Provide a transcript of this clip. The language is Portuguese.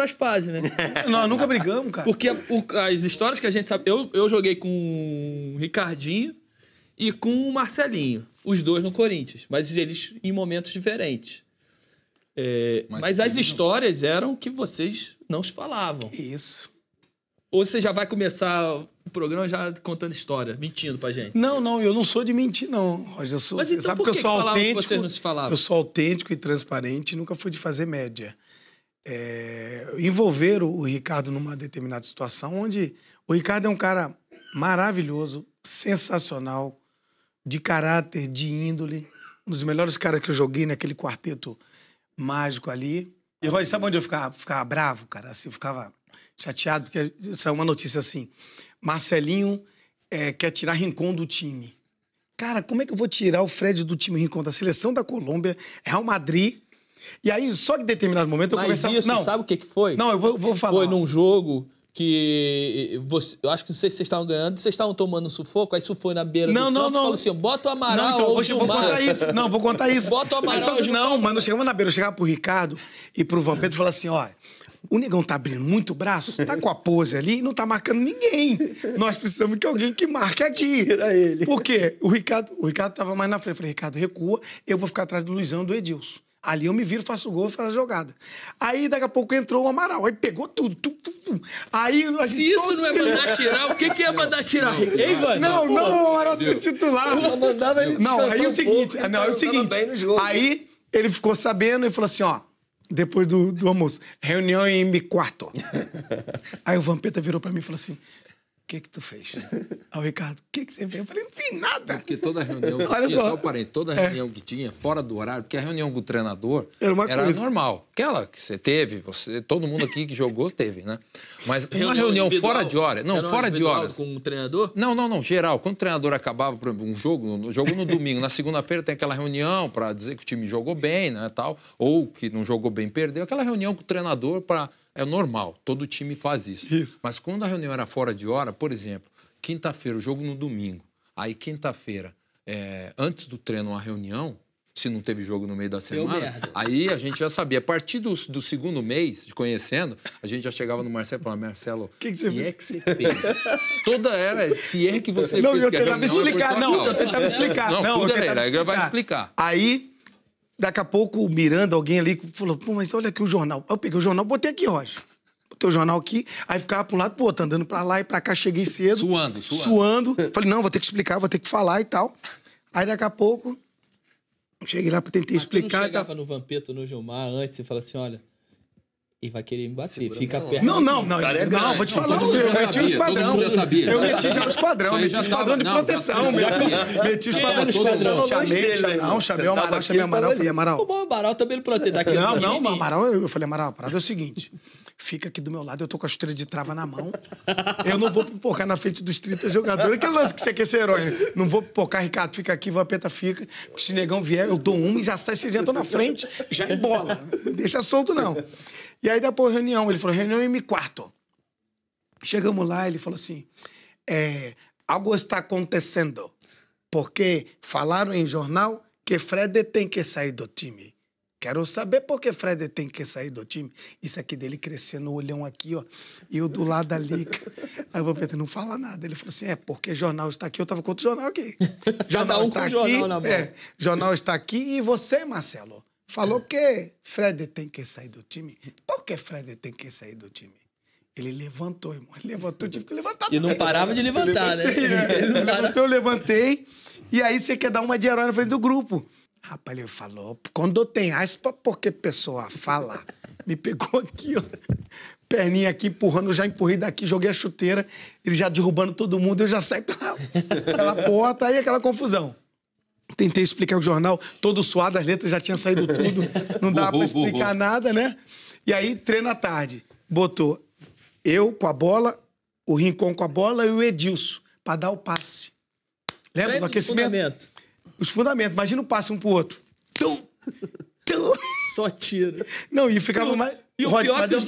fizeram as pazes, né? Nós nunca brigamos, cara. Porque o- as histórias que a gente sabe. Eu, eu joguei com o Ricardinho e com o Marcelinho. Os dois no Corinthians. Mas eles em momentos diferentes. É, mas Mas as histórias eram que vocês não se falavam. Isso. Ou você já vai começar o programa já contando história, mentindo pra gente. Não, não, eu não sou de mentir, não, Roger. Eu sou, Mas então sabe por que eu que sou que vocês autêntico. não se falavam? eu sou autêntico e transparente, nunca fui de fazer média é, envolver o Ricardo numa determinada situação, onde o Ricardo é um cara maravilhoso, sensacional, de caráter, de índole, um dos melhores caras que eu joguei naquele quarteto mágico ali. E, Roy, sabe onde eu ficava, ficava bravo, cara? Assim, eu ficava chateado, porque saiu uma notícia assim: Marcelinho é, quer tirar Rincon do time. Cara, como é que eu vou tirar o Fred do time Rincon da seleção da Colômbia, Real Madrid? E aí, só que em determinado momento eu Mas conversava... não, sabe o que, que foi? Não, eu vou, vou falar. Foi num jogo que eh, você, eu acho que não sei se vocês estavam ganhando, vocês estavam tomando sufoco, aí isso foi na beira não, do não, campo, não. falou assim, bota o Amaral Não, então, ou vou, vou contar isso, não, vou contar isso. Bota o Amaral só, Não, mas não chegamos na beira, eu chegava pro Ricardo e pro Vampeta e falava assim, ó, o negão tá abrindo muito o braço, tá com a pose ali e não tá marcando ninguém. Nós precisamos que alguém que marque aqui. era ele. Por quê? O Ricardo, o Ricardo tava mais na frente. Eu falei, Ricardo, recua, eu vou ficar atrás do Luizão e do Edilson. Ali eu me viro, faço o gol, faço a jogada. Aí daqui a pouco entrou o Amaral, aí pegou tudo. Tum, tum, tum. Aí assim, Se isso não é mandar tirar, o que, que é mandar tirar? Não, Ei, mano. Não, não, não, o Amaral ser titular. Eu mandava ele Não, aí o seguinte, pouco, então não, é o seguinte. Aí ele ficou sabendo e falou assim, ó, depois do, do almoço, reunião em mi quarto. aí o Vampeta virou para mim e falou assim: que que tu fez? Aí o Ricardo, o que que você fez? Eu falei, não fiz nada. Porque toda reunião que Olha tinha, só. só parei, toda é. reunião que tinha, fora do horário, porque a reunião com o treinador Era era, uma coisa. normal. Aquela que você teve, você, todo mundo aqui que jogou teve, né? Mas uma reunião fora de hora, não, fora de individual horas. Com o treinador? Não, não, não, geral. Quando o treinador acabava, por exemplo, um jogo, no jogo no domingo, na segunda-feira tem aquela reunião para dizer que o time jogou bem, né, tal, ou que não jogou bem, perdeu, aquela reunião com o treinador para é normal, todo time faz isso. isso. Mas quando a reunião era fora de hora, por exemplo, quinta-feira, o jogo no domingo, aí quinta-feira, é, antes do treino, uma reunião, se não teve jogo no meio da semana, aí a gente já sabia. A partir do, do segundo mês, conhecendo, a gente já chegava no Marcelo e falava, Marcelo, que, que, você que é que você fez? Toda era, que é que você não, fez? Eu não, eu tentava explicar, não, eu tentava explicar. Não, não eu tentava explicar. Vai explicar. Aí, Daqui a pouco o Miranda, alguém ali, falou: pô, mas olha aqui o jornal. Eu peguei o jornal, botei aqui, Roger. Botei o jornal aqui, aí ficava pra um lado, pô, tá andando pra lá e pra cá, cheguei cedo. Suando, suando. Suando. Falei: não, vou ter que explicar, vou ter que falar e tal. Aí daqui a pouco, cheguei lá, pra tentar explicar. Você não chegava tá... no Vampeto, no Gilmar, antes e falava assim: olha, e vai querer me bater. Segura Fica perto. Não, não, não. Tá não, não, vou te falar. Não, eu meti os esquadrão. Eu meti já o esquadrão. Meti os esquadrão de proteção. Meti os esquadrão de proteção. Chamei, não, chamei o Amaral, chamei o Amaral. Falei, Amaral. O Amaral também não protege né, daqui. Não, não, Amaral. Eu falei, Amaral, a parada é o seguinte. Fica aqui do meu lado, eu tô com a chuteira de trava na mão. Eu não vou pipocar na frente dos 30 jogadores. Aquele lance que você quer ser herói. Não vou pipocar, Ricardo, fica aqui, fica. Se negão vier, eu dou uma e já sai, vocês entram na frente, já embola. Deixa solto, não. E aí depois reunião, ele falou, reunião em mi quarto. Chegamos lá, ele falou assim, é, algo está acontecendo, porque falaram em jornal que Fred tem que sair do time. Quero saber por que Fred tem que sair do time. Isso aqui dele crescendo o olhão aqui, ó. E o do lado ali. Aí vou perguntar, não fala nada. Ele falou assim: é, porque jornal está aqui. Eu tava com outro jornal aqui. jornal tá um está aqui. Jornal, é, jornal está aqui e você, Marcelo, Falou que Fred tem que sair do time. Por que Fred tem que sair do time? Ele levantou, irmão. Ele levantou, tive que levantar. E não parava de levantar, né? Levantou, eu levantei. E aí você quer dar uma de herói na frente do grupo. Rapaz, ele falou, quando tem aspa, porque pessoa fala. Me pegou aqui, ó. Perninha aqui empurrando, eu já empurrei daqui, joguei a chuteira, ele já derrubando todo mundo, eu já saí pela, pela porta, aí aquela confusão. Tentei explicar o jornal, todo suado, as letras já tinham saído tudo, não dava para explicar nada, né? E aí, treino à tarde. Botou eu com a bola, o Rincon com a bola e o Edilson, para dar o passe. Lembra do aquecimento? Fundamento. Os fundamentos. Imagina o passe um pro outro. Tum, tum. Só tira. Não, e ficava mais. E o pior é mas que